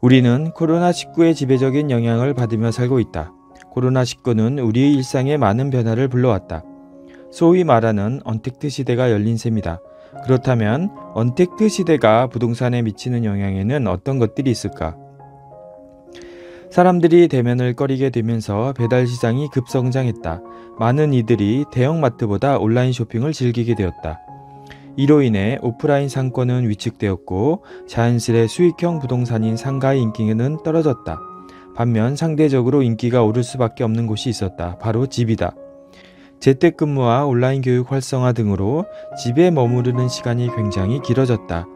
우리는 코로나19의 지배적인 영향을 받으며 살고 있다. 코로나19는 우리의 일상에 많은 변화를 불러왔다. 소위 말하는 언택트 시대가 열린 셈이다. 그렇다면 언택트 시대가 부동산에 미치는 영향에는 어떤 것들이 있을까? 사람들이 대면을 꺼리게 되면서 배달 시장이 급성장했다. 많은 이들이 대형마트보다 온라인 쇼핑을 즐기게 되었다. 이로 인해 오프라인 상권은 위축되었고 자연스레 수익형 부동산인 상가의 인기는 떨어졌다. 반면 상대적으로 인기가 오를 수밖에 없는 곳이 있었다. 바로 집이다. 재택근무와 온라인 교육 활성화 등으로 집에 머무르는 시간이 굉장히 길어졌다.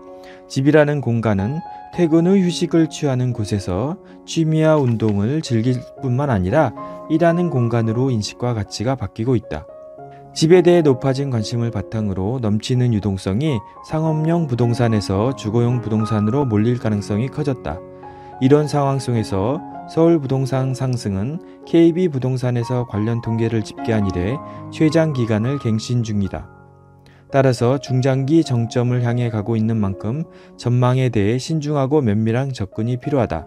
집이라는 공간은 퇴근 후 휴식을 취하는 곳에서 취미와 운동을 즐길 뿐만 아니라 일하는 공간으로 인식과 가치가 바뀌고 있다. 집에 대해 높아진 관심을 바탕으로 넘치는 유동성이 상업용 부동산에서 주거용 부동산으로 몰릴 가능성이 커졌다. 이런 상황 속에서 서울 부동산 상승은 KB 부동산에서 관련 통계를 집계한 이래 최장 기간을 갱신 중이다. 따라서 중장기 정점을 향해 가고 있는 만큼 전망에 대해 신중하고 면밀한 접근이 필요하다.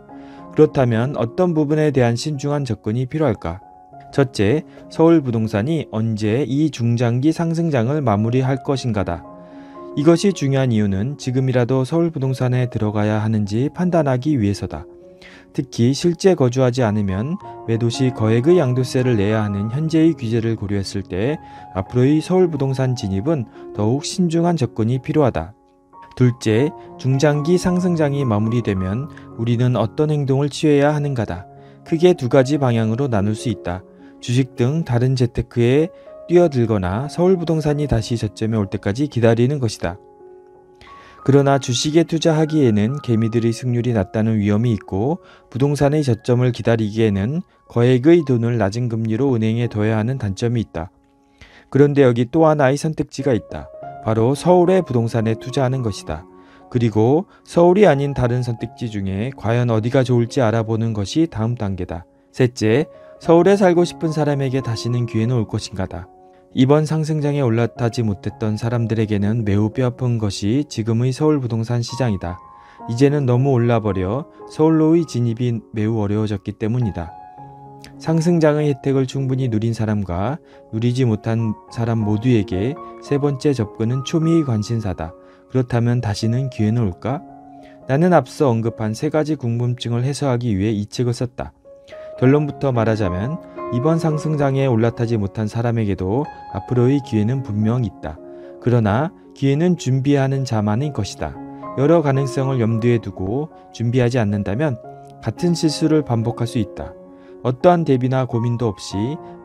그렇다면 어떤 부분에 대한 신중한 접근이 필요할까? 첫째, 서울 부동산이 언제 이 중장기 상승장을 마무리할 것인가다. 이것이 중요한 이유는 지금이라도 서울 부동산에 들어가야 하는지 판단하기 위해서다. 특히 실제 거주하지 않으면 외도시 거액의 양도세를 내야 하는 현재의 규제를 고려했을 때 앞으로의 서울 부동산 진입은 더욱 신중한 접근이 필요하다. 둘째, 중장기 상승장이 마무리되면 우리는 어떤 행동을 취해야 하는가다. 크게 두 가지 방향으로 나눌 수 있다. 주식 등 다른 재테크에 뛰어들거나 서울 부동산이 다시 저점에 올 때까지 기다리는 것이다. 그러나 주식에 투자하기에는 개미들의 승률이 낮다는 위험이 있고 부동산의 저점을 기다리기에는 거액의 돈을 낮은 금리로 은행에 둬야 하는 단점이 있다. 그런데 여기 또 하나의 선택지가 있다. 바로 서울의 부동산에 투자하는 것이다. 그리고 서울이 아닌 다른 선택지 중에 과연 어디가 좋을지 알아보는 것이 다음 단계다. 셋째, 서울에 살고 싶은 사람에게 다시는 기회는 올 것인가다. 이번 상승장에 올라타지 못했던 사람들에게는 매우 뼈아픈 것이 지금의 서울 부동산 시장이다. 이제는 너무 올라버려 서울로의 진입이 매우 어려워졌기 때문이다. 상승장의 혜택을 충분히 누린 사람과 누리지 못한 사람 모두에게 세 번째 접근은 초미의 관심사다. 그렇다면 다시는 기회는 올까? 나는 앞서 언급한 세 가지 궁금증을 해소하기 위해 이 책을 썼다. 결론부터 말하자면 이번 상승장에 올라타지 못한 사람에게도 앞으로의 기회는 분명 있다. 그러나 기회는 준비하는 자만의 것이다. 여러 가능성을 염두에 두고 준비하지 않는다면 같은 실수를 반복할 수 있다. 어떠한 대비나 고민도 없이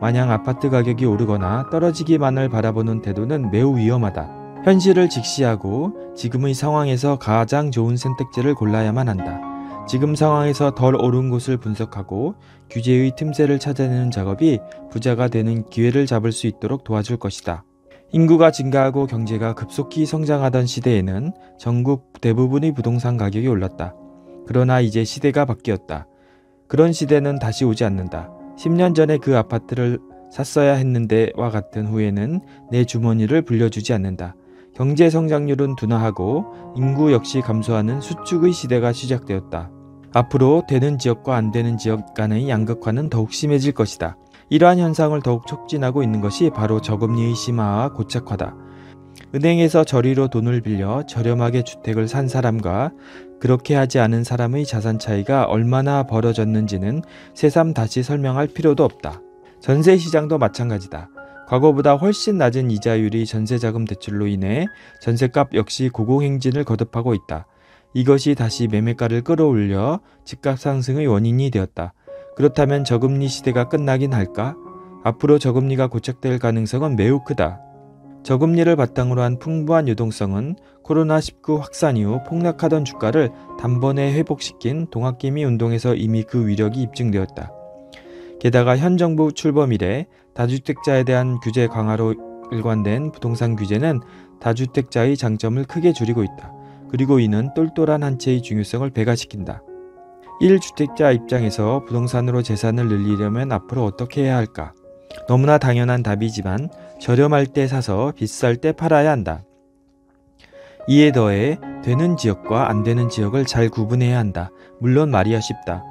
마냥 아파트 가격이 오르거나 떨어지기만을 바라보는 태도는 매우 위험하다. 현실을 직시하고 지금의 상황에서 가장 좋은 선택지를 골라야만 한다. 지금 상황에서 덜 오른 곳을 분석하고 규제의 틈새를 찾아내는 작업이 부자가 되는 기회를 잡을 수 있도록 도와줄 것이다. 인구가 증가하고 경제가 급속히 성장하던 시대에는 전국 대부분의 부동산 가격이 올랐다. 그러나 이제 시대가 바뀌었다. 그런 시대는 다시 오지 않는다. 10년 전에 그 아파트를 샀어야 했는데와 같은 후에는 내 주머니를 불려주지 않는다. 경제 성장률은 둔화하고 인구 역시 감소하는 수축의 시대가 시작되었다. 앞으로 되는 지역과 안 되는 지역 간의 양극화는 더욱 심해질 것이다. 이러한 현상을 더욱 촉진하고 있는 것이 바로 저금리의 심화와 고착화다. 은행에서 저리로 돈을 빌려 저렴하게 주택을 산 사람과 그렇게 하지 않은 사람의 자산 차이가 얼마나 벌어졌는지는 새삼 다시 설명할 필요도 없다. 전세 시장도 마찬가지다. 과거보다 훨씬 낮은 이자율이 전세자금 대출로 인해 전세값 역시 고공행진을 거듭하고 있다. 이것이 다시 매매가를 끌어올려 집값 상승의 원인이 되었다. 그렇다면 저금리 시대가 끝나긴 할까? 앞으로 저금리가 고착될 가능성은 매우 크다. 저금리를 바탕으로 한 풍부한 유동성은 코로나19 확산 이후 폭락하던 주가를 단번에 회복시킨 동학개미 운동에서 이미 그 위력이 입증되었다. 게다가 현 정부 출범 이래 다주택자에 대한 규제 강화로 일관된 부동산 규제는 다주택자의 장점을 크게 줄이고 있다. 그리고 이는 똘똘한 한 채의 중요성을 배가시킨다. 1주택자 입장에서 부동산으로 재산을 늘리려면 앞으로 어떻게 해야 할까? 너무나 당연한 답이지만 저렴할 때 사서 비쌀 때 팔아야 한다. 이에 더해 되는 지역과 안 되는 지역을 잘 구분해야 한다. 물론 말이야 쉽다.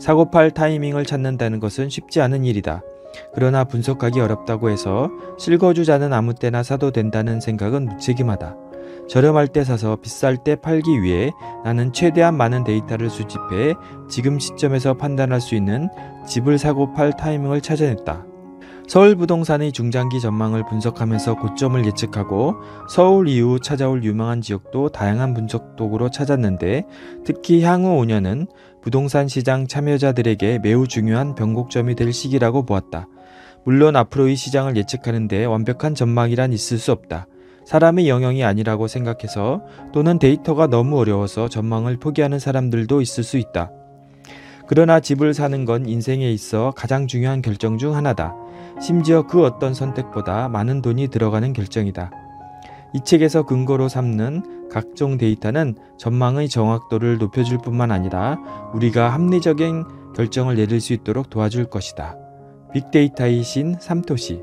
사고 팔 타이밍을 찾는다는 것은 쉽지 않은 일이다. 그러나 분석하기 어렵다고 해서 실거주자는 아무 때나 사도 된다는 생각은 무책임하다. 저렴할 때 사서 비쌀 때 팔기 위해 나는 최대한 많은 데이터를 수집해 지금 시점에서 판단할 수 있는 집을 사고 팔 타이밍을 찾아냈다. 서울 부동산의 중장기 전망을 분석하면서 고점을 예측하고 서울 이후 찾아올 유망한 지역도 다양한 분석 도구로 찾았는데 특히 향후 5년은 부동산 시장 참여자들에게 매우 중요한 변곡점이 될 시기라고 보았다. 물론 앞으로의 시장을 예측하는데 완벽한 전망이란 있을 수 없다. 사람의 영역이 아니라고 생각해서 또는 데이터가 너무 어려워서 전망을 포기하는 사람들도 있을 수 있다. 그러나 집을 사는 건 인생에 있어 가장 중요한 결정 중 하나다. 심지어 그 어떤 선택보다 많은 돈이 들어가는 결정이다. 이 책에서 근거로 삼는 각종 데이터는 전망의 정확도를 높여줄 뿐만 아니라 우리가 합리적인 결정을 내릴 수 있도록 도와줄 것이다. 빅데이터의 신 삼토시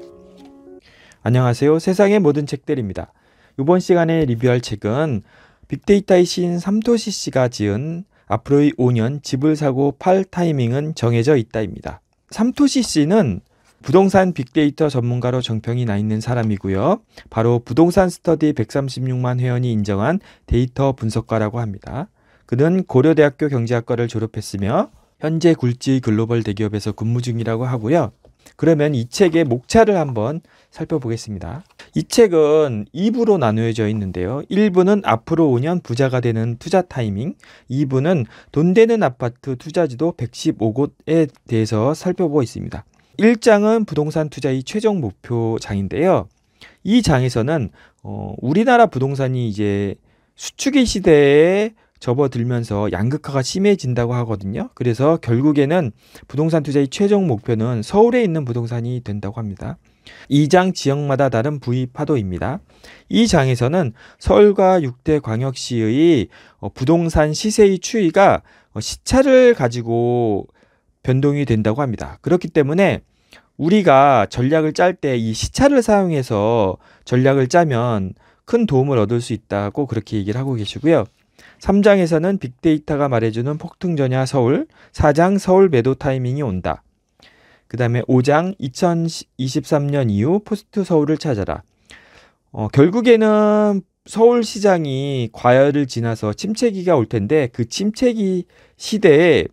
안녕하세요. 세상의 모든 책들입니다. 이번 시간에 리뷰할 책은 빅데이터의 신 삼토시 씨가 지은 앞으로의 5년 집을 사고 팔 타이밍은 정해져 있다입니다. 삼토시 씨는 부동산 빅데이터 전문가로 정평이 나 있는 사람이고요. 바로 부동산 스터디 136만 회원이 인정한 데이터 분석가라고 합니다. 그는 고려대학교 경제학과를 졸업했으며 현재 굴지 글로벌 대기업에서 근무 중이라고 하고요. 그러면 이 책의 목차를 한번 살펴보겠습니다. 이 책은 2부로 나누어져 있는데요. 1부는 앞으로 5년 부자가 되는 투자 타이밍, 2부는 돈 되는 아파트 투자지도 115곳에 대해서 살펴보고 있습니다. 1장은 부동산 투자의 최종 목표 장인데요. 이 장에서는 어, 우리나라 부동산이 이제 수축의 시대에 접어들면서 양극화가 심해진다고 하거든요. 그래서 결국에는 부동산 투자의 최종 목표는 서울에 있는 부동산이 된다고 합니다. 2장 지역마다 다른 부위 파도입니다. 이 장에서는 서울과 6대 광역시의 어, 부동산 시세의 추이가 어, 시차를 가지고 변동이 된다고 합니다. 그렇기 때문에 우리가 전략을 짤 때 이 시차를 사용해서 전략을 짜면 큰 도움을 얻을 수 있다고 그렇게 얘기를 하고 계시고요. 3장에서는 빅데이터가 말해주는 폭등전야 서울, 4장 서울 매도 타이밍이 온다. 그 다음에 5장 2023년 이후 포스트 서울을 찾아라. 어, 결국에는 서울시장이 과열을 지나서 침체기가 올 텐데 그 침체기 시대에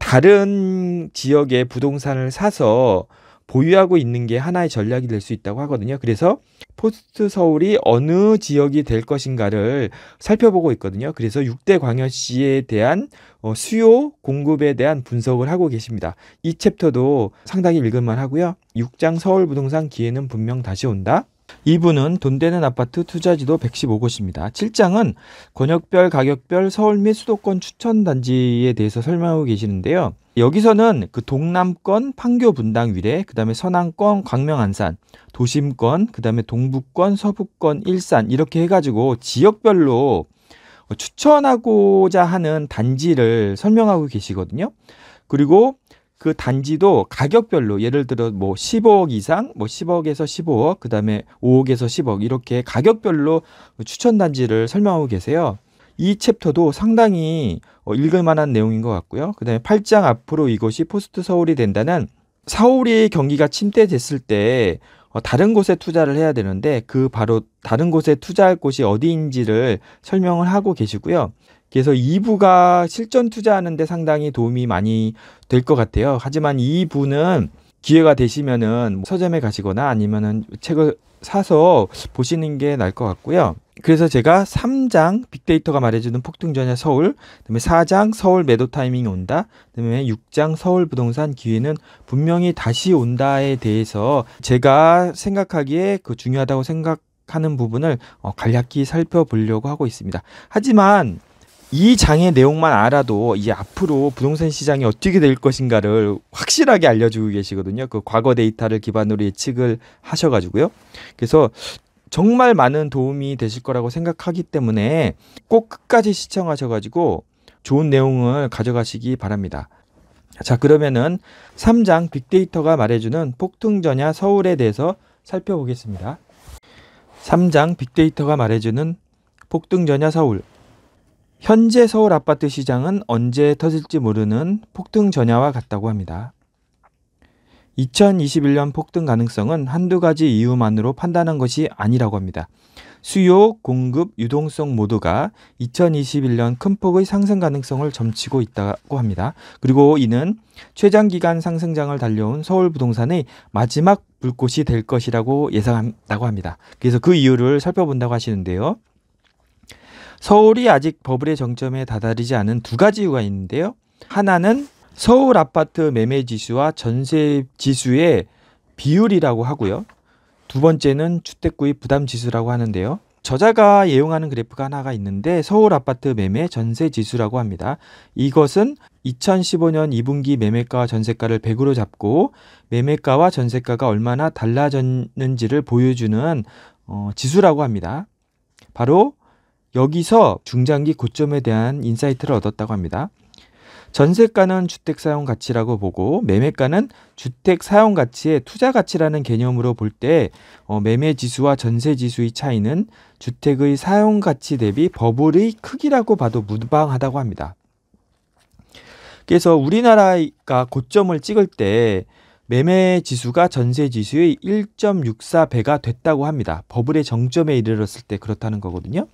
다른 지역의 부동산을 사서 보유하고 있는 게 하나의 전략이 될 수 있다고 하거든요. 그래서 포스트 서울이 어느 지역이 될 것인가를 살펴보고 있거든요. 그래서 6대 광역시에 대한 어, 수요 공급에 대한 분석을 하고 계십니다. 이 챕터도 상당히 읽을만 하고요. 6장 서울 부동산 기회는 분명 다시 온다. 2부는 돈 되는 아파트 투자지도 115곳입니다. 7장은 권역별 가격별 서울 및 수도권 추천 단지에 대해서 설명하고 계시는데요. 여기서는 그 동남권 판교 분당 위례, 그다음에 서남권 광명 안산, 도심권, 그다음에 동북권, 서북권, 일산 이렇게 해 가지고 지역별로 추천하고자 하는 단지를 설명하고 계시거든요. 그리고 그 단지도 가격별로 예를 들어 뭐 10억 이상, 뭐 10억에서 15억, 그다음에 5억에서 10억 이렇게 가격별로 추천 단지를 설명하고 계세요. 이 챕터도 상당히 어, 읽을 만한 내용인 것 같고요. 그 다음에 8장 앞으로 이것이 포스트 서울이 된다는 서울이 경기가 침체됐을 때 어, 다른 곳에 투자를 해야 되는데 그 바로 다른 곳에 투자할 곳이 어디인지를 설명을 하고 계시고요. 그래서 2부가 실전 투자하는데 상당히 도움이 많이 될 것 같아요. 하지만 2부는 기회가 되시면은 서점에 가시거나 아니면은 책을 사서 보시는 게 나을 것 같고요. 그래서 제가 3장 빅데이터가 말해주는 폭등전야 서울, 그다음에 4장 서울 매도 타이밍이 온다, 그다음에 6장 서울 부동산 기회는 분명히 다시 온다에 대해서 제가 생각하기에 그 중요하다고 생각하는 부분을 어, 간략히 살펴보려고 하고 있습니다. 하지만 이 장의 내용만 알아도 이 앞으로 부동산 시장이 어떻게 될 것인가를 확실하게 알려주고 계시거든요. 그 과거 데이터를 기반으로 예측을 하셔가지고요. 그래서 정말 많은 도움이 되실 거라고 생각하기 때문에 꼭 끝까지 시청하셔가지고 좋은 내용을 가져가시기 바랍니다. 자, 그러면은 3장 빅데이터가 말해주는 폭등전야 서울에 대해서 살펴보겠습니다. 3장 빅데이터가 말해주는 폭등전야 서울. 현재 서울 아파트 시장은 언제 터질지 모르는 폭등전야와 같다고 합니다. 2021년 폭등 가능성은 한두 가지 이유만으로 판단한 것이 아니라고 합니다. 수요, 공급, 유동성 모두가 2021년 큰 폭의 상승 가능성을 점치고 있다고 합니다. 그리고 이는 최장기간 상승장을 달려온 서울 부동산의 마지막 불꽃이 될 것이라고 예상한다고 합니다. 그래서 그 이유를 살펴본다고 하시는데요. 서울이 아직 버블의 정점에 다다르지 않은 두 가지 이유가 있는데요. 하나는 서울 아파트 매매 지수와 전세 지수의 비율이라고 하고요. 두 번째는 주택구입 부담 지수라고 하는데요. 저자가 예용하는 그래프가 하나가 있는데 서울 아파트 매매 전세 지수라고 합니다. 이것은 2015년 2분기 매매가와 전세가를 100으로 잡고 매매가와 전세가가 얼마나 달라졌는지를 보여주는 어, 지수라고 합니다. 바로 여기서 중장기 고점에 대한 인사이트를 얻었다고 합니다. 전세가는 주택 사용 가치라고 보고 매매가는 주택 사용 가치의 투자 가치라는 개념으로 볼때 어, 매매 지수와 전세 지수의 차이는 주택의 사용 가치 대비 버블의 크기라고 봐도 무방하다고 합니다. 그래서 우리나라가 고점을 찍을 때 매매 지수가 전세 지수의 1.64배가 됐다고 합니다. 버블의 정점에 이르렀을 때 그렇다는 거거든요.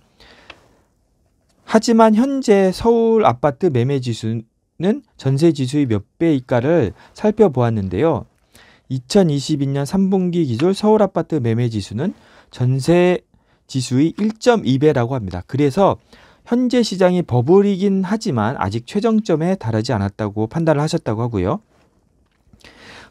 하지만 현재 서울 아파트 매매 지수 는는 전세 지수의 몇 배이가를 살펴보았는데요. 2022년 3분기 기준 서울 아파트 매매 지수는 전세 지수의 1.2배라고 합니다. 그래서 현재 시장이 버블이긴 하지만 아직 최정점에 달하지 않았다고 판단을 하셨다고 하고요.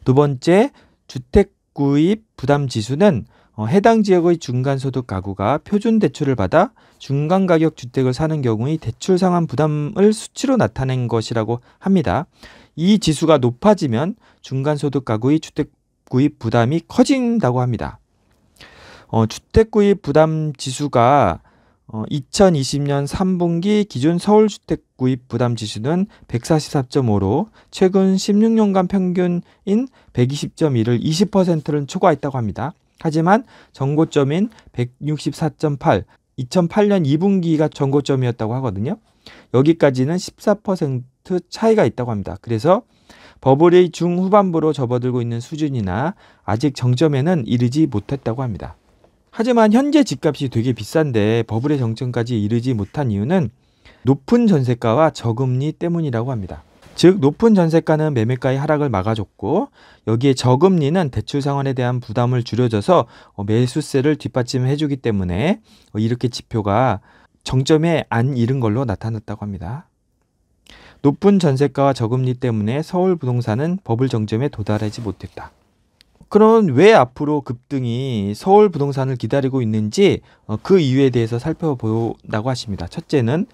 두 번째, 주택 구입 부담 지수는 어, 해당 지역의 중간소득 가구가 표준 대출을 받아 중간 가격 주택을 사는 경우의 대출 상환 부담을 수치로 나타낸 것이라고 합니다. 이 지수가 높아지면 중간소득 가구의 주택 구입 부담이 커진다고 합니다. 어, 주택 구입 부담 지수가 어, 2020년 3분기 기준 서울 주택 구입 부담 지수는 144.5로 최근 16년간 평균인 120.1을 20%를 초과했다고 합니다. 하지만 전고점인 164.8, 2008년 2분기가 전고점이었다고 하거든요. 여기까지는 14% 차이가 있다고 합니다. 그래서 버블의 중후반부로 접어들고 있는 수준이나 아직 정점에는 이르지 못했다고 합니다. 하지만 현재 집값이 되게 비싼데 버블의 정점까지 이르지 못한 이유는 높은 전세가와 저금리 때문이라고 합니다. 즉 높은 전세가는 매매가의 하락을 막아줬고 여기에 저금리는 대출 상환에 대한 부담을 줄여줘서 매수세를 뒷받침해 주기 때문에 이렇게 지표가 정점에 안 이른 걸로 나타났다고 합니다. 높은 전세가와 저금리 때문에 서울 부동산은 버블 정점에 도달하지 못했다. 그럼 왜 앞으로 급등이 서울 부동산을 기다리고 있는지 어, 그 이유에 대해서 살펴보다고 하십니다. 첫째는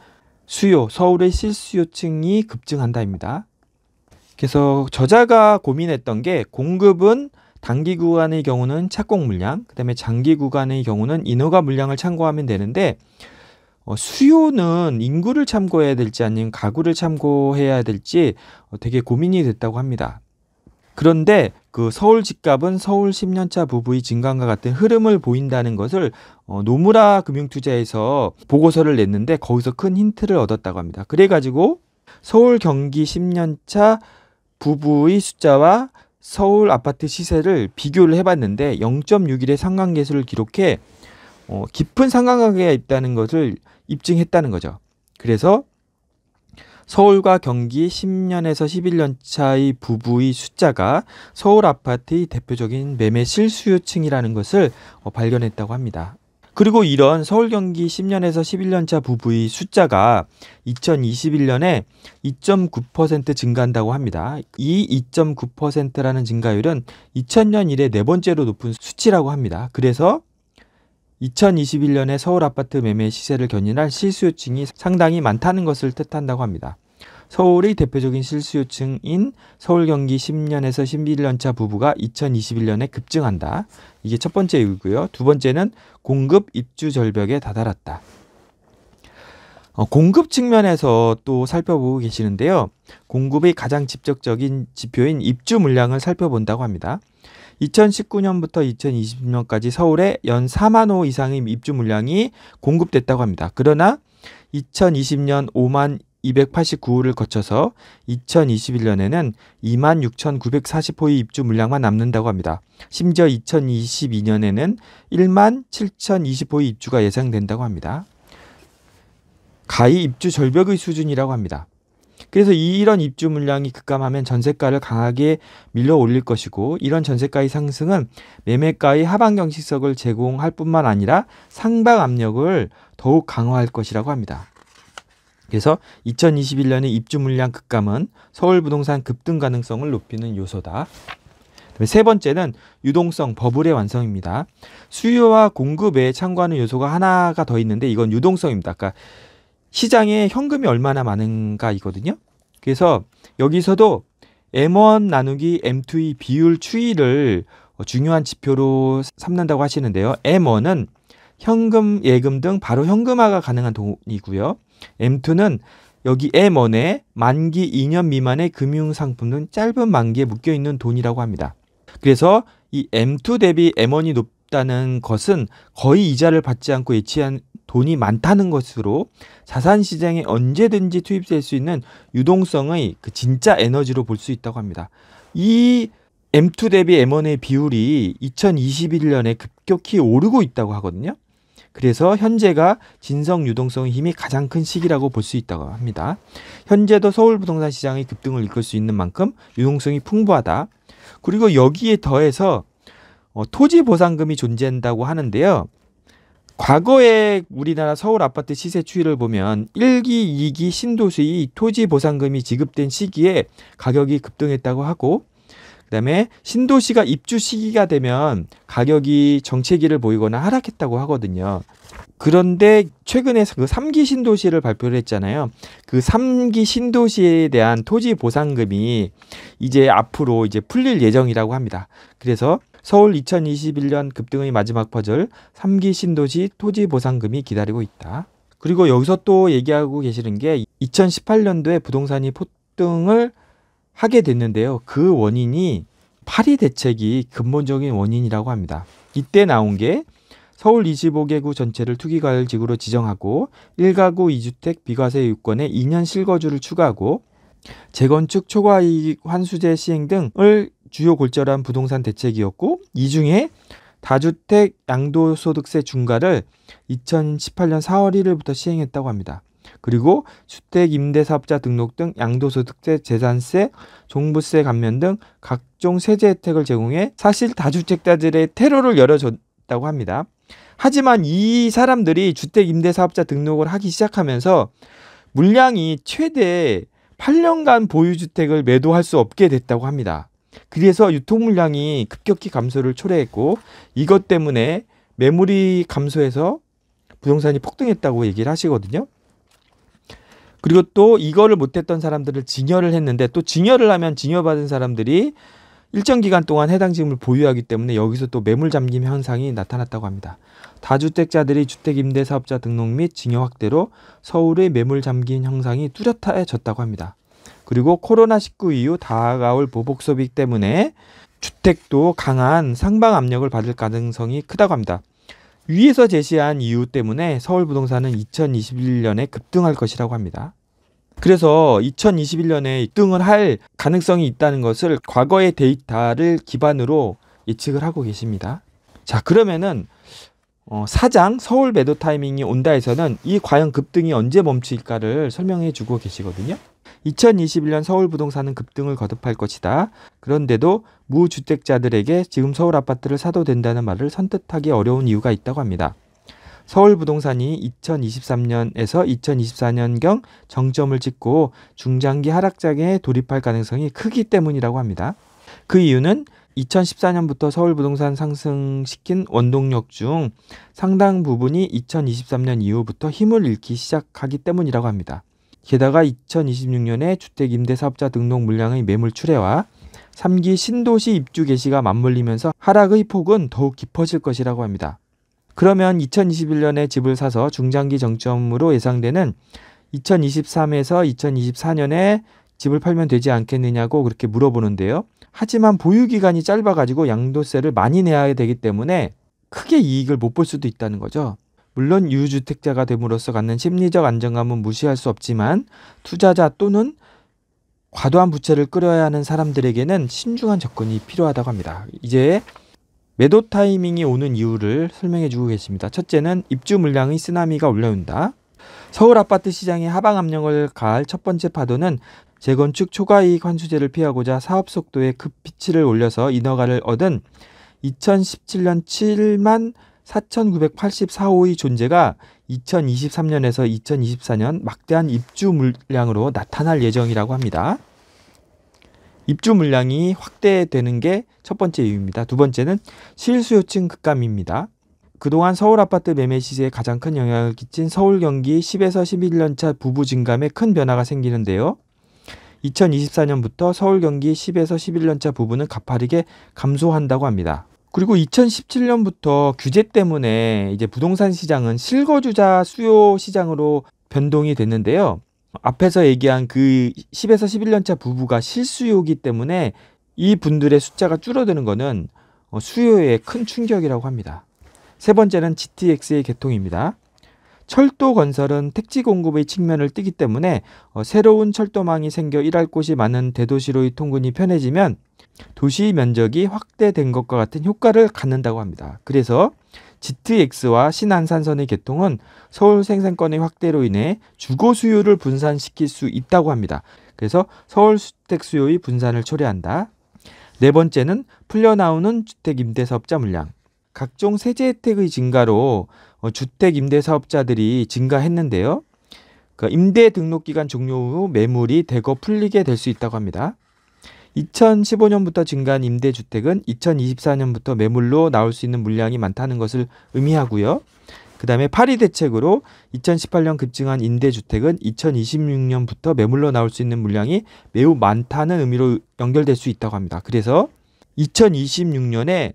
수요, 서울의 실수요층이 급증한다입니다. 그래서 저자가 고민했던 게 공급은 단기 구간의 경우는 착공 물량, 그다음에 장기 구간의 경우는 인허가 물량을 참고하면 되는데 어, 수요는 인구를 참고해야 될지 아니면 가구를 참고해야 될지 어, 되게 고민이 됐다고 합니다. 그런데 그 서울 집값은 서울 10년차 부부의 증감과 같은 흐름을 보인다는 것을 어, 노무라 금융투자에서 보고서를 냈는데 거기서 큰 힌트를 얻었다고 합니다. 그래가지고 서울 경기 10년차 부부의 숫자와 서울 아파트 시세를 비교를 해봤는데 0.6일의 상관계수를 기록해 어, 깊은 상관관계가 있다는 것을 입증했다는 거죠. 그래서 서울과 경기 10년에서 11년 차의 부부의 숫자가 서울 아파트의 대표적인 매매 실수요층이라는 것을 어, 발견했다고 합니다. 그리고 이런 서울 경기 10년에서 11년 차 부부의 숫자가 2021년에 2.9% 증가한다고 합니다. 이 2.9%라는 증가율은 2000년 이래 네 번째로 높은 수치라고 합니다. 그래서 2021년에 서울 아파트 매매 시세를 견인할 실수요층이 상당히 많다는 것을 뜻한다고 합니다. 서울의 대표적인 실수요층인 서울 경기 10년에서 11년차 부부가 2021년에 급증한다. 이게 첫 번째 이유고요. 두 번째는 공급 입주 절벽에 다다랐다. 어, 공급 측면에서 또 살펴보고 계시는데요. 공급의 가장 직접적인 지표인 입주 물량을 살펴본다고 합니다. 2019년부터 2020년까지 서울에 연 4만 호 이상의 입주 물량이 공급됐다고 합니다. 그러나 2020년 5만 289호를 거쳐서 2021년에는 26,940호의 입주 물량만 남는다고 합니다. 심지어 2022년에는 1만 7,020호의 입주가 예상된다고 합니다. 가히 입주 절벽의 수준이라고 합니다. 그래서 이런 입주 물량이 급감하면 전세가를 강하게 밀려 올릴 것이고 이런 전세가의 상승은 매매가의 하방 경직석을 제공할 뿐만 아니라 상방 압력을 더욱 강화할 것이라고 합니다. 그래서 2021년의 입주 물량 급감은 서울 부동산 급등 가능성을 높이는 요소다. 세 번째는 유동성 버블의 완성입니다. 수요와 공급에 참고하는 요소가 하나가 더 있는데 이건 유동성입니다. 아 그러니까 시장에 현금이 얼마나 많은가이거든요. 그래서 여기서도 M1 나누기 m 2 비율 추이를 어, 중요한 지표로 삼는다고 하시는데요. M1은 현금, 예금 등 바로 현금화가 가능한 돈이고요. M2는 여기 M1에 만기 2년 미만의 금융상품 등 짧은 만기에 묶여있는 돈이라고 합니다. 그래서 이 M2 대비 M1이 높다는 것은 거의 이자를 받지 않고 예치한 돈이 많다는 것으로 자산 시장에 언제든지 투입될 수 있는 유동성의 그 진짜 에너지로 볼 수 있다고 합니다. 이 M2 대비 M1의 비율이 2021년에 급격히 오르고 있다고 하거든요. 그래서 현재가 진성 유동성의 힘이 가장 큰 시기라고 볼 수 있다고 합니다. 현재도 서울 부동산 시장의 급등을 이끌 수 있는 만큼 유동성이 풍부하다. 그리고 여기에 더해서 어, 토지 보상금이 존재한다고 하는데요. 과거에 우리나라 서울 아파트 시세 추이를 보면 1기, 2기 신도시 토지 보상금이 지급된 시기에 가격이 급등했다고 하고 그다음에 신도시가 입주 시기가 되면 가격이 정체기를 보이거나 하락했다고 하거든요. 그런데 최근에 그 3기 신도시를 발표를 했잖아요. 그 3기 신도시에 대한 토지 보상금이 이제 앞으로 이제 풀릴 예정이라고 합니다. 그래서 서울 2021년 급등의 마지막 퍼즐 3기 신도시 토지 보상금이 기다리고 있다. 그리고 여기서 또 얘기하고 계시는 게 2018년도에 부동산이 폭등을 하게 됐는데요. 그 원인이 파리 대책이 근본적인 원인이라고 합니다. 이때 나온 게 서울 25개구 전체를 투기과열 지구로 지정하고 1가구 2주택 비과세 유권에 2년 실거주를 추가하고 재건축 초과이익 환수제 시행 등을 주요 골절한 부동산 대책이었고 이 중에 다주택 양도소득세 중과를 2018년 4월 1일부터 시행했다고 합니다. 그리고 주택 임대사업자 등록 등 양도소득세, 재산세, 종부세 감면 등 각종 세제 혜택을 제공해 사실 다주택자들의 테러를 열어줬다고 합니다. 하지만 이 사람들이 주택 임대사업자 등록을 하기 시작하면서 물량이 최대 8년간 보유주택을 매도할 수 없게 됐다고 합니다. 그래서 유통 물량이 급격히 감소를 초래했고 이것 때문에 매물이 감소해서 부동산이 폭등했다고 얘기를 하시거든요. 그리고 또 이거를 못했던 사람들을 증여를 했는데 또증여를 하면 증여받은 사람들이 일정 기간 동안 해당 지금을 보유하기 때문에 여기서 또 매물 잠김 현상이 나타났다고 합니다. 다주택자들이 주택임대사업자 등록 및증여 확대로 서울의 매물 잠김 현상이 뚜렷해졌다고 합니다. 그리고 코로나19 이후 다가올 보복 소비 때문에 주택도 강한 상방 압력을 받을 가능성이 크다고 합니다. 위에서 제시한 이유 때문에 서울 부동산은 2021년에 급등할 것이라고 합니다. 그래서 2021년에 입등을 할 가능성이 있다는 것을 과거의 데이터를 기반으로 예측을 하고 계십니다. 자, 그러면은 어, 사장 서울 매도 타이밍이 온다에서는 이 과연 급등이 언제 멈출까를 설명해 주고 계시거든요. 2021년 서울 부동산은 급등을 거듭할 것이다. 그런데도 무주택자들에게 지금 서울 아파트를 사도 된다는 말을 선뜻하기 어려운 이유가 있다고 합니다. 서울 부동산이 2023년에서 2024년경 정점을 찍고 중장기 하락장에 돌입할 가능성이 크기 때문이라고 합니다. 그 이유는 2014년부터 서울 부동산 상승시킨 원동력 중 상당 부분이 2023년 이후부터 힘을 잃기 시작하기 때문이라고 합니다. 게다가 2026년에 주택 임대사업자 등록 물량의 매물 출회와 3기 신도시 입주 개시가 맞물리면서 하락의 폭은 더욱 깊어질 것이라고 합니다. 그러면 2021년에 집을 사서 중장기 정점으로 예상되는 2023에서 2024년에 집을 팔면 되지 않겠느냐고 그렇게 물어보는데요. 하지만 보유 기간이 짧아 가지고 양도세를 많이 내야 되기 때문에 크게 이익을 못 볼 수도 있다는 거죠. 물론 유주택자가 됨으로써 갖는 심리적 안정감은 무시할 수 없지만 투자자 또는 과도한 부채를 끌어야 하는 사람들에게는 신중한 접근이 필요하다고 합니다. 이제 매도 타이밍이 오는 이유를 설명해 주고 계십니다. 첫째는 입주 물량의 쓰나미가 올라온다. 서울 아파트 시장의 하방 압력을 가할 첫 번째 파도는 재건축 초과이익 환수제를 피하고자 사업 속도에 급피치를 올려서 인허가를 얻은 2017년 7만 4,984호의 존재가 2023년에서 2024년 막대한 입주 물량으로 나타날 예정이라고 합니다. 입주 물량이 확대되는 게 첫 번째 이유입니다. 두 번째는 실수요층 급감입니다. 그동안 서울 아파트 매매 시세에 가장 큰 영향을 끼친 서울 경기 10에서 11년차 부부 증감에 큰 변화가 생기는데요. 2024년부터 서울 경기 10에서 11년차 부부는 가파르게 감소한다고 합니다. 그리고 2017년부터 규제 때문에 이제 부동산 시장은 실거주자 수요 시장으로 변동이 됐는데요. 앞에서 얘기한 그 10에서 11년차 부부가 실수요기 때문에 이 분들의 숫자가 줄어드는 것은 어, 수요에 큰 충격이라고 합니다. 세 번째는 GTX의 개통입니다. 철도 건설은 택지 공급의 측면을 뜨기 때문에 어, 새로운 철도망이 생겨 일할 곳이 많은 대도시로의 통근이 편해지면 도시 면적이 확대된 것과 같은 효과를 갖는다고 합니다. 그래서 GTX와 신안산선의 개통은 서울 생산권의 확대로 인해 주거 수요를 분산시킬 수 있다고 합니다. 그래서 서울 주택 수요의 분산을 초래한다. 네 번째는 풀려나오는 주택 임대사업자 물량. 각종 세제 혜택의 증가로 어, 주택 임대 사업자들이 증가했는데요. 그 임대 등록 기간 종료 후 매물이 대거 풀리게 될 수 있다고 합니다. 2015년부터 증가한 임대 주택은 2024년부터 매물로 나올 수 있는 물량이 많다는 것을 의미하고요. 그다음에 파리 대책으로 2018년 급증한 임대 주택은 2026년부터 매물로 나올 수 있는 물량이 매우 많다는 의미로 연결될 수 있다고 합니다. 그래서 2026년에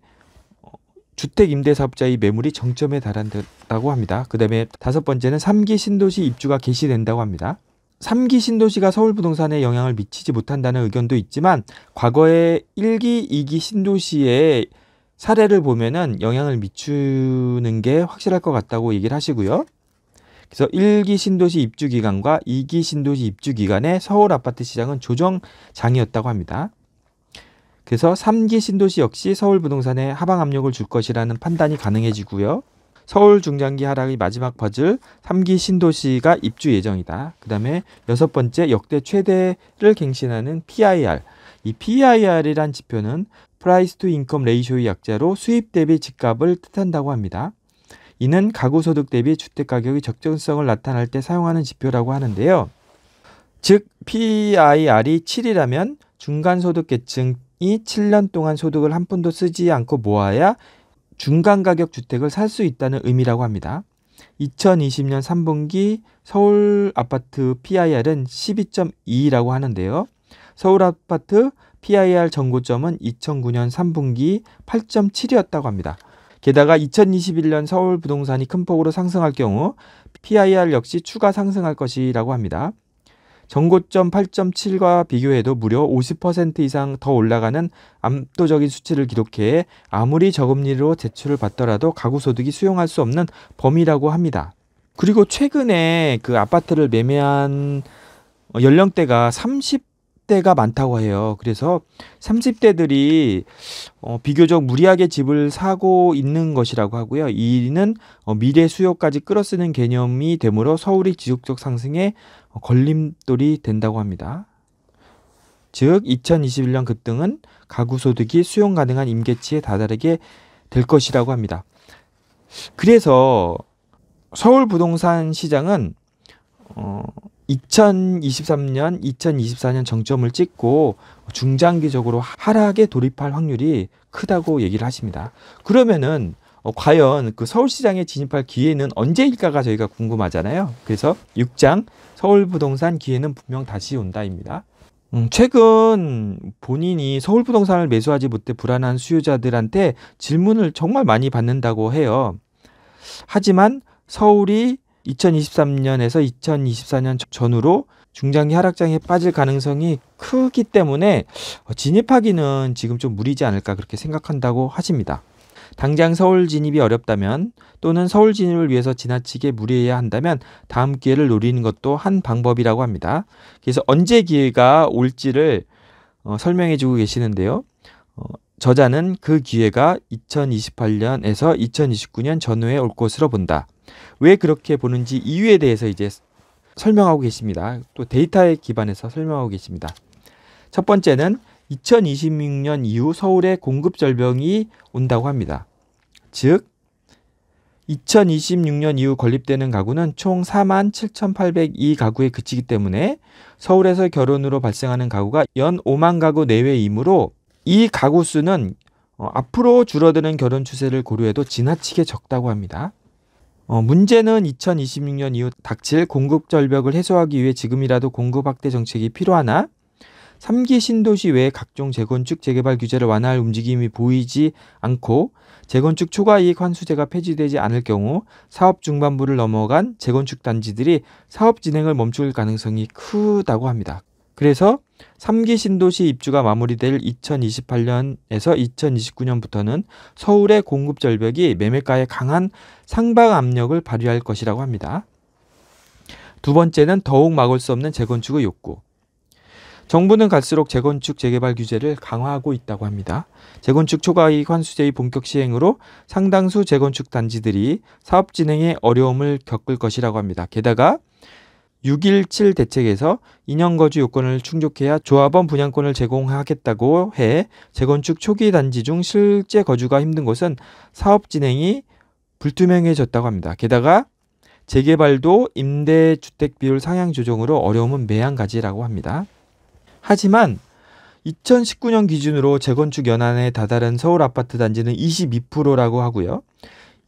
주택 임대사업자의 매물이 정점에 달한다고 합니다. 그 다음에 다섯 번째는 3기 신도시 입주가 개시된다고 합니다. 3기 신도시가 서울 부동산에 영향을 미치지 못한다는 의견도 있지만 과거에 1기, 2기 신도시의 사례를 보면은 영향을 미치는 게 확실할 것 같다고 얘기를 하시고요. 그래서 1기 신도시 입주 기간과 2기 신도시 입주 기간에 서울 아파트 시장은 조정장이었다고 합니다. 그래서 3기 신도시 역시 서울 부동산에 하방 압력을 줄 것이라는 판단이 가능해지고요. 서울 중장기 하락의 마지막 퍼즐 3기 신도시가 입주 예정이다. 그다음에 여섯 번째 역대 최대를 갱신하는 PIR. 이 PIR이란 지표는 프라이스 투 인컴 레이쇼의 약자로 수입 대비 집값을 뜻한다고 합니다. 이는 가구 소득 대비 주택 가격의 적정성을 나타낼 때 사용하는 지표라고 하는데요. 즉 PIR이 7이라면 중간 소득 계층 이 7년 동안 소득을 한 푼도 쓰지 않고 모아야 중간 가격 주택을 살 수 있다는 의미라고 합니다. 2020년 3분기 서울 아파트 PIR은 12.2라고 하는데요. 서울 아파트 PIR 정고점은 2009년 3분기 8.7이었다고 합니다. 게다가 2021년 서울 부동산이 큰 폭으로 상승할 경우 PIR 역시 추가 상승할 것이라고 합니다. 전고점 8.7과 비교해도 무려 50% 이상 더 올라가는 압도적인 수치를 기록해 아무리 저금리로 대출을 받더라도 가구 소득이 수용할 수 없는 범위라고 합니다. 그리고 최근에 그 아파트를 매매한 연령대가 30 30대가 많다고 해요. 그래서 30대들이 어, 비교적 무리하게 집을 사고 있는 것이라고 하고요. 이는 어, 미래 수요까지 끌어쓰는 개념이 되므로 서울이 지속적 상승에 어, 걸림돌이 된다고 합니다. 즉 2021년 급등은 가구 소득이 수용 가능한 임계치에 다다르게 될 것이라고 합니다. 그래서 서울 부동산 시장은 어, 2023년, 2024년 정점을 찍고 중장기적으로 하락에 돌입할 확률이 크다고 얘기를 하십니다. 그러면은 어, 과연 그 서울시장에 진입할 기회는 언제일까가 저희가 궁금하잖아요. 그래서 6장 서울부동산 기회는 분명 다시 온다입니다. 음, 최근 본인이 서울부동산을 매수하지 못해 불안한 수요자들한테 질문을 정말 많이 받는다고 해요. 하지만 서울이 2023년에서 2024년 전후로 중장기 하락장에 빠질 가능성이 크기 때문에 어, 진입하기는 지금 좀 무리지 않을까 그렇게 생각한다고 하십니다. 당장 서울 진입이 어렵다면 또는 서울 진입을 위해서 지나치게 무리해야 한다면 다음 기회를 노리는 것도 한 방법이라고 합니다. 그래서 언제 기회가 올지를 어, 설명해 주고 계시는데요. 어, 저자는 그 기회가 2028년에서 2029년 전후에 올 것으로 본다. 왜 그렇게 보는지 이유에 대해서 이제 설명하고 계십니다. 또 데이터에 기반해서 설명하고 계십니다. 첫 번째는 2026년 이후 서울에 공급 절벽이 온다고 합니다. 즉 2026년 이후 건립되는 가구는 총 4만 7,802가구에 그치기 때문에 서울에서 결혼으로 발생하는 가구가 연 5만 가구 내외이므로 이 가구 수는 어, 앞으로 줄어드는 결혼 추세를 고려해도 지나치게 적다고 합니다. 어, 문제는 2026년 이후 닥칠 공급 절벽을 해소하기 위해 지금이라도 공급 확대 정책이 필요하나 3기 신도시 외에 각종 재건축 재개발 규제를 완화할 움직임이 보이지 않고 재건축 초과 이익 환수제가 폐지되지 않을 경우 사업 중반부를 넘어간 재건축 단지들이 사업 진행을 멈출 가능성이 크다고 합니다. 그래서 삼기 신도시 입주가 마무리될 2028년에서 2029년부터는 서울의 공급 절벽이 매매가에 강한 상방 압력을 발휘할 것이라고 합니다. 두 번째는 더욱 막을 수 없는 재건축의 욕구. 정부는 갈수록 재건축 재개발 규제를 강화하고 있다고 합니다. 재건축 초과이익 환수제의 본격 시행으로 상당수 재건축 단지들이 사업 진행에 어려움을 겪을 것이라고 합니다. 게다가 6.17 대책에서 2년 거주 요건을 충족해야 조합원 분양권을 제공하겠다고 해 재건축 초기 단지 중 실제 거주가 힘든 곳은 사업 진행이 불투명해졌다고 합니다. 게다가 재개발도 임대주택 비율 상향 조정으로 어려움은 매한가지라고 합니다. 하지만 2019년 기준으로 재건축 연한에 다다른 서울 아파트 단지는 22%라고 하고요.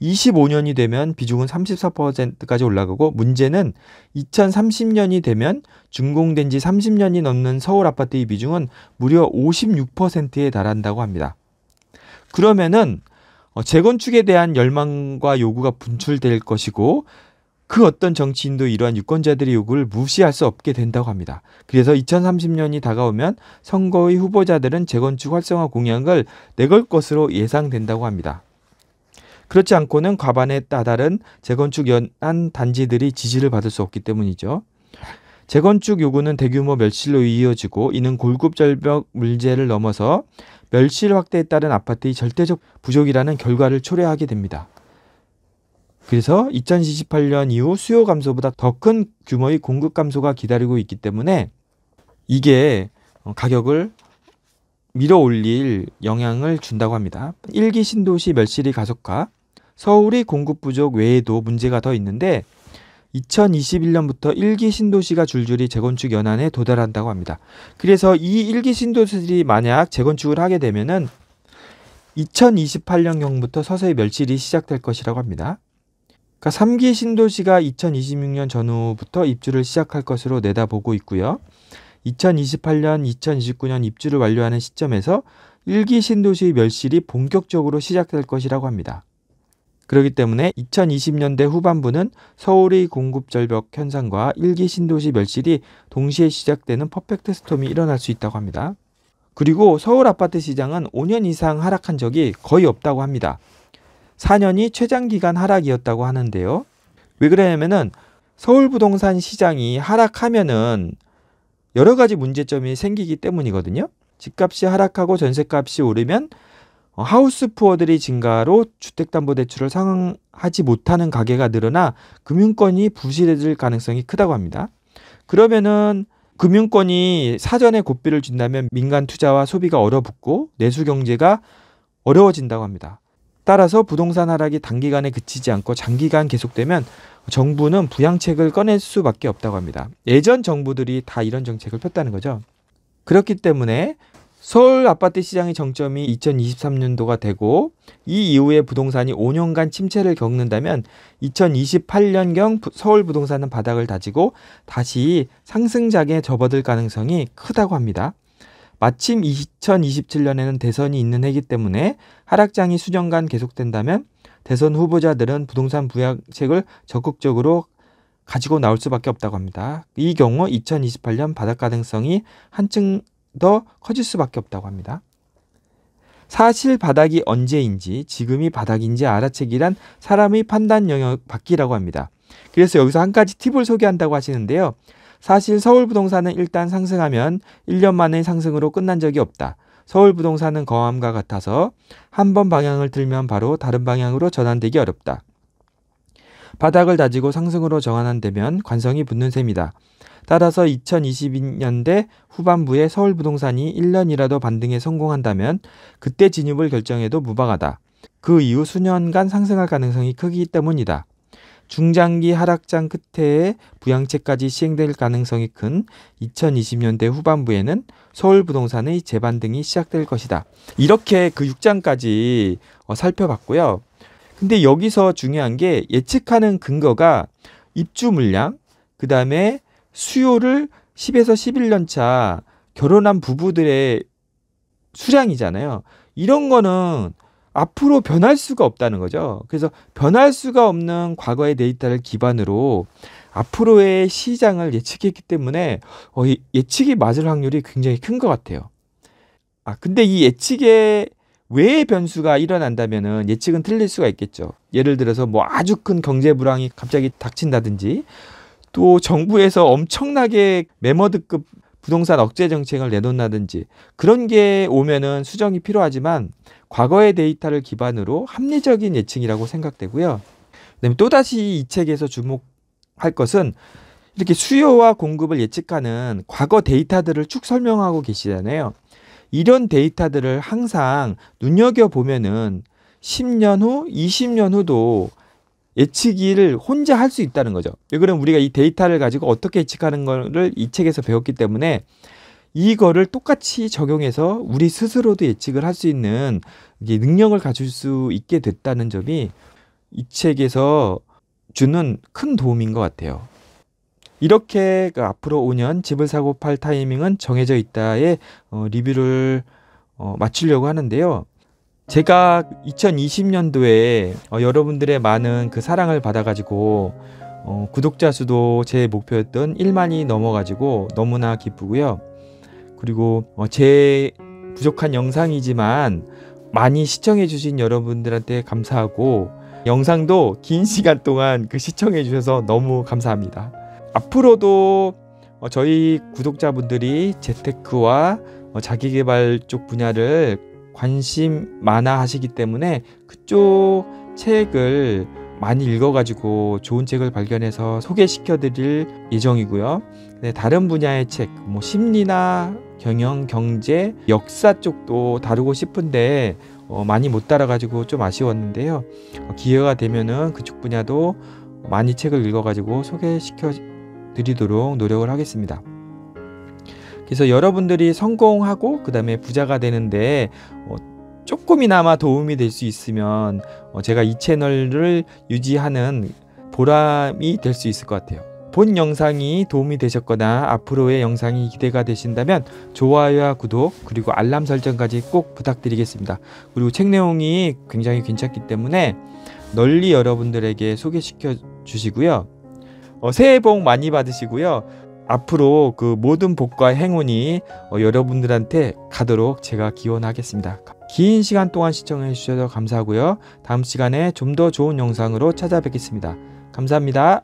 25년이 되면 비중은 34%까지 올라가고 문제는 2030년이 되면 준공된 지 30년이 넘는 서울 아파트의 비중은 무려 56%에 달한다고 합니다. 그러면은 어, 재건축에 대한 열망과 요구가 분출될 것이고 그 어떤 정치인도 이러한 유권자들의 요구를 무시할 수 없게 된다고 합니다. 그래서 2030년이 다가오면 선거의 후보자들은 재건축 활성화 공약을 내걸 것으로 예상된다고 합니다. 그렇지 않고는 과반에 따다른 재건축 연한 단지들이 지지를 받을 수 없기 때문이죠. 재건축 요구는 대규모 멸실로 이어지고 이는 골급절벽 문제를 넘어서 멸실 확대에 따른 아파트의 절대적 부족이라는 결과를 초래하게 됩니다. 그래서 2028년 이후 수요 감소보다 더 큰 규모의 공급 감소가 기다리고 있기 때문에 이게 어, 가격을 밀어 올릴 영향을 준다고 합니다. 일기 신도시 멸실이 가속화, 서울이 공급 부족 외에도 문제가 더 있는데 2021년부터 1기 신도시가 줄줄이 재건축 연안에 도달한다고 합니다. 그래서 이 1기 신도시들이 만약 재건축을 하게 되면은 2028년경부터 서서히 멸실이 시작될 것이라고 합니다. 그러니까 3기 신도시가 2026년 전후부터 입주를 시작할 것으로 내다보고 있고요. 2028년, 2029년 입주를 완료하는 시점에서 1기 신도시 멸실이 본격적으로 시작될 것이라고 합니다. 그렇기 때문에 2020년대 후반부는 서울의 공급 절벽 현상과 일기 신도시 멸실이 동시에 시작되는 퍼펙트 스톰이 일어날 수 있다고 합니다. 그리고 서울 아파트 시장은 5년 이상 하락한 적이 거의 없다고 합니다. 4년이 최장기간 하락이었다고 하는데요. 왜 그러냐면은 서울 부동산 시장이 하락하면은 여러 가지 문제점이 생기기 때문이거든요. 집값이 하락하고 전세값이 오르면 어, 하우스 푸어들이 증가로 주택담보대출을 상응하지 못하는 가게가 늘어나 금융권이 부실해질 가능성이 크다고 합니다. 그러면은 금융권이 사전에 고삐를 준다면 민간 투자와 소비가 얼어붙고 내수 경제가 어려워진다고 합니다. 따라서 부동산 하락이 단기간에 그치지 않고 장기간 계속되면 정부는 부양책을 꺼낼 수밖에 없다고 합니다. 예전 정부들이 다 이런 정책을 폈다는 거죠. 그렇기 때문에 서울 아파트 시장의 정점이 2023년도가 되고 이 이후에 부동산이 5년간 침체를 겪는다면 2028년경 서울 부동산은 바닥을 다지고 다시 상승장에 접어들 가능성이 크다고 합니다. 마침 2027년에는 대선이 있는 해이기 때문에 하락장이 수년간 계속된다면 대선 후보자들은 부동산 부양책을 적극적으로 가지고 나올 수밖에 없다고 합니다. 이 경우 2028년 바닥 가능성이 한층 더 커질 수밖에 없다고 합니다. 사실 바닥이 언제인지 지금이 바닥인지 알아채기란 사람의 판단 영역 밖이라고 합니다. 그래서 여기서 한 가지 팁을 소개한다고 하시는데요. 사실 서울 부동산은 일단 상승하면 1년 만에 상승으로 끝난 적이 없다. 서울 부동산은 거함과 같아서 한 번 방향을 들면 바로 다른 방향으로 전환되기 어렵다. 바닥을 다지고 상승으로 전환되면 관성이 붙는 셈이다. 따라서 2022년대 후반부에 서울 부동산이 1년이라도 반등에 성공한다면 그때 진입을 결정해도 무방하다. 그 이후 수년간 상승할 가능성이 크기 때문이다. 중장기 하락장 끝에 부양책까지 시행될 가능성이 큰 2020년대 후반부에는 서울 부동산의 재반등이 시작될 것이다. 이렇게 그 6장까지 어, 살펴봤고요. 근데 여기서 중요한 게 예측하는 근거가 입주 물량, 그 다음에 수요를 10에서 11년 차 결혼한 부부들의 수량이잖아요. 이런 거는 앞으로 변할 수가 없다는 거죠. 그래서 변할 수가 없는 과거의 데이터를 기반으로 앞으로의 시장을 예측했기 때문에 어, 예측이 맞을 확률이 굉장히 큰 것 같아요. 아, 근데 이 예측에 왜 변수가 일어난다면은 예측은 틀릴 수가 있겠죠. 예를 들어서 뭐 아주 큰 경제 불황이 갑자기 닥친다든지 또 정부에서 엄청나게 메머드급 부동산 억제 정책을 내놓는다든지 그런 게 오면은 수정이 필요하지만 과거의 데이터를 기반으로 합리적인 예측이라고 생각되고요. 그다음에 또다시 이 책에서 주목할 것은 이렇게 수요와 공급을 예측하는 과거 데이터들을 쭉 설명하고 계시잖아요. 이런 데이터들을 항상 눈여겨보면은 10년 후, 20년 후도 예측을 혼자 할 수 있다는 거죠. 그럼 우리가 이 데이터를 가지고 어떻게 예측하는 거를 이 책에서 배웠기 때문에 이거를 똑같이 적용해서 우리 스스로도 예측을 할 수 있는 능력을 가질 수 있게 됐다는 점이 이 책에서 주는 큰 도움인 것 같아요. 이렇게 그 앞으로 5년 집을 사고 팔 타이밍은 정해져 있다의 어, 리뷰를 어, 맞추려고 하는데요. 제가 2020년도에 어, 여러분들의 많은 그 사랑을 받아가지고 어, 구독자 수도 제 목표였던 1만이 넘어가지고 너무나 기쁘고요. 그리고 어, 제 부족한 영상이지만 많이 시청해주신 여러분들한테 감사하고 영상도 긴 시간 동안 그 시청해주셔서 너무 감사합니다. 앞으로도 어, 저희 구독자분들이 재테크와 어, 자기개발 쪽 분야를 관심 많아 하시기 때문에 그쪽 책을 많이 읽어가지고 좋은 책을 발견해서 소개시켜드릴 예정이고요. 네, 다른 분야의 책, 뭐 심리나 경영, 경제, 역사 쪽도 다루고 싶은데 어, 많이 못 따라가지고 좀 아쉬웠는데요. 어, 기회가 되면은 그쪽 분야도 많이 책을 읽어가지고 소개시켜 드리도록 노력을 하겠습니다. 그래서 여러분들이 성공하고 그 다음에 부자가 되는데 어, 조금이나마 도움이 될 수 있으면 어, 제가 이 채널을 유지하는 보람이 될 수 있을 것 같아요. 본 영상이 도움이 되셨거나 앞으로의 영상이 기대가 되신다면 좋아요와 구독 그리고 알람 설정까지 꼭 부탁드리겠습니다. 그리고 책 내용이 굉장히 괜찮기 때문에 널리 여러분들에게 소개시켜 주시고요. 어, 새해 복 많이 받으시고요. 앞으로 그 모든 복과 행운이 어, 여러분들한테 가도록 제가 기원하겠습니다. 긴 시간 동안 시청해 주셔서 감사하고요. 다음 시간에 좀 더 좋은 영상으로 찾아뵙겠습니다. 감사합니다.